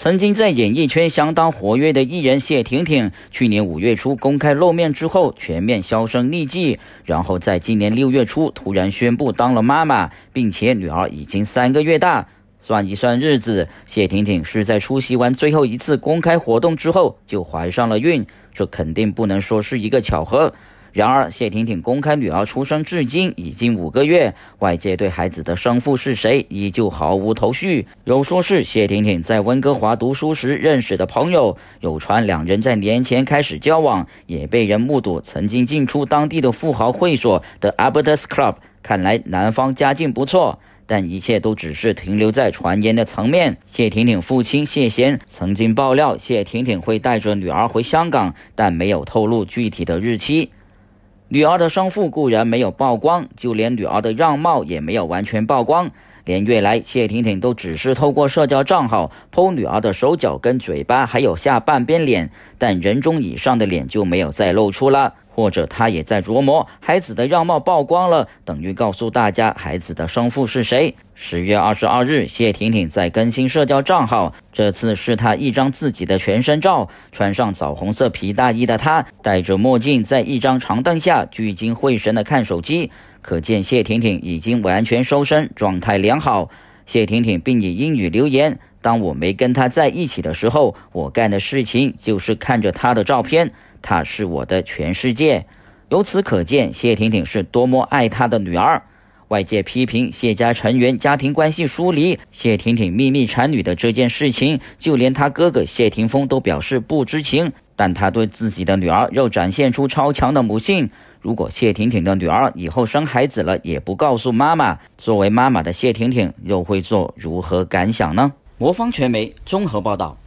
曾经在演艺圈相当活跃的艺人谢婷婷，去年五月初公开露面之后，全面销声匿迹。然后在今年六月初突然宣布当了妈妈，并且女儿已经三个月大。算一算日子，谢婷婷是在出席完最后一次公开活动之后就怀上了孕，这肯定不能说是一个巧合。然而，谢婷婷公开女儿出生至今已经五个月，外界对孩子的生父是谁依旧毫无头绪。有说是谢婷婷在温哥华读书时认识的朋友，有传两人在年前开始交往，也被人目睹曾经进出当地的富豪会所的 a b e r t s Club。看来男方家境不错，但一切都只是停留在传言的层面。谢婷婷父亲谢贤曾经爆料谢婷婷会带着女儿回香港，但没有透露具体的日期。女儿的生父固然没有曝光，就连女儿的样貌也没有完全曝光。连月来，谢婷婷都只是透过社交账号剖女儿的手脚、跟嘴巴，还有下半边脸，但人中以上的脸就没有再露出了。或者他也在琢磨孩子的样貌曝光了，等于告诉大家孩子的生父是谁。十月二十二日，谢婷婷在更新社交账号，这次是她一张自己的全身照。穿上枣红色皮大衣的她，戴着墨镜，在一张长凳下聚精会神地看手机。可见谢婷婷已经完全收身，状态良好。谢婷婷并以英语留言：“当我没跟他在一起的时候，我干的事情就是看着他的照片。”她是我的全世界，由此可见，谢婷婷是多么爱她的女儿。外界批评谢家成员家庭关系疏离，谢婷婷秘密产女的这件事情，就连她哥哥谢霆锋都表示不知情。但他对自己的女儿又展现出超强的母性。如果谢婷婷的女儿以后生孩子了，也不告诉妈妈，作为妈妈的谢婷婷又会做如何感想呢？魔方传媒综合报道。